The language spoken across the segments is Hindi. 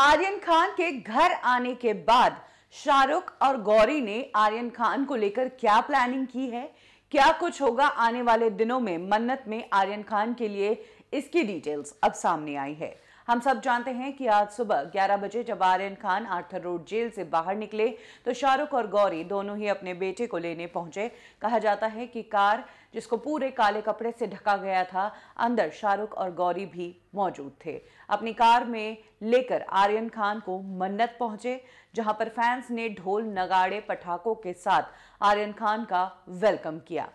आर्यन खान के घर आने के बाद शाहरुख और गौरी ने आर्यन खान को लेकर क्या प्लानिंग की है क्या कुछ होगा आने वाले दिनों में मन्नत में आर्यन खान के लिए इसकी डिटेल्स अब सामने आई है हम सब जानते हैं कि आज सुबह 11 बजे जब Aryan Khan Arthur road jail से बाहर निकले तो शाहरुख और गौरी दोनों ही अपने बेटे को लेने पहुंचे कहा जाता है कि कार जिसको पूरे काले कपड़े से ढका गया था अंदर शाहरुख और गौरी भी मौजूद थे अपनी कार में लेकर आर्यन खान को मन्नत पहुंचे जहां पर फैंस ने ढोल नगाड़े पटाखों के साथ आर्यन खान का वेलकम किया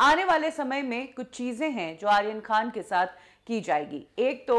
आने वाले समय में कुछ चीजें हैं जो आर्यन खान के साथ की जाएगी एक तो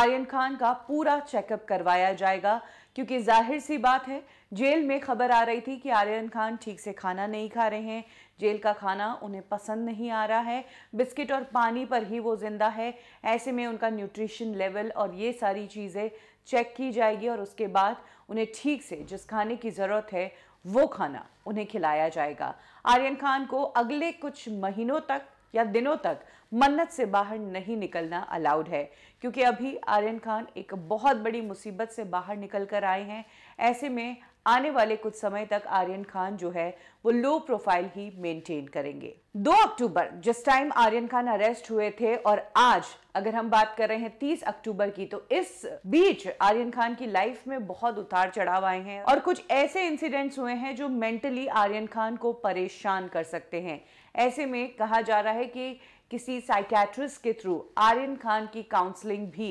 आर्यन खान का पूरा चेकअप करवाया जाएगा क्योंकि जाहिर सी बात है जेल में खबर आ रही थी कि आर्यन खान ठीक से खाना नहीं खा रहे हैं जेल का खाना उन्हें पसंद नहीं आ रहा है बिस्किट और पानी पर ही वो ज़िंदा है ऐसे में उनका न्यूट्रिशन लेवल और ये सारी चीज़ें चेक की जाएगी और उसके बाद उन्हें ठीक से जिस खाने की ज़रूरत है वो खाना उन्हें खिलाया जाएगा आर्यन खान को अगले कुछ महीनों तक या दिनों तक मन्नत से बाहर नहीं निकलना अलाउड है क्योंकि अभी आर्यन खान एक बहुत बड़ी मुसीबत से बाहर निकल कर आए हैं ऐसे में आने वाले कुछ समय तक आर्यन खान जो है वो लो प्रोफाइल ही मेंटेन करेंगे 2 अक्टूबर जिस टाइम आर्यन खान अरेस्ट हुए थे और आज अगर हम बात कर रहे हैं 30 अक्टूबर की तो इस बीच आर्यन खान की लाइफ में बहुत उतार चढ़ाव आए हैं और कुछ ऐसे इंसिडेंट्स हुए हैं जो मेंटली आर्यन खान को परेशान कर सकते हैं ऐसे में कहा जा रहा है कि किसी साइकेट्रिस्ट के थ्रू आर्यन खान की काउंसलिंग भी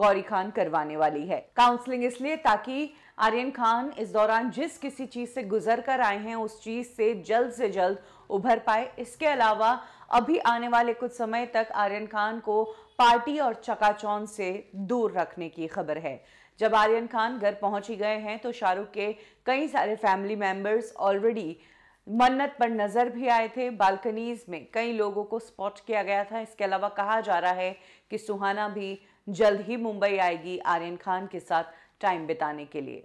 गौरी खान करवाने वाली है काउंसलिंग इसलिए ताकि आर्यन खान इस दौरान जिस किसी चीज से गुजर कर आए हैं उस चीज से जल्द से जल्द उभर पाए इसके अलावा अभी आने वाले कुछ समय तक आर्यन खान को पार्टी और चकाचौन से दूर रखने की खबर है जब आर्यन खान घर पहुंच ही गए हैं तो शाहरुख के कई सारे फैमिली मेंबर्स ऑलरेडी मन्नत पर नज़र भी आए थे बालकनीज में कई लोगों को स्पॉट किया गया था इसके अलावा कहा जा रहा है कि सुहाना भी जल्द ही मुंबई आएगी आर्यन खान के साथ टाइम बिताने के लिए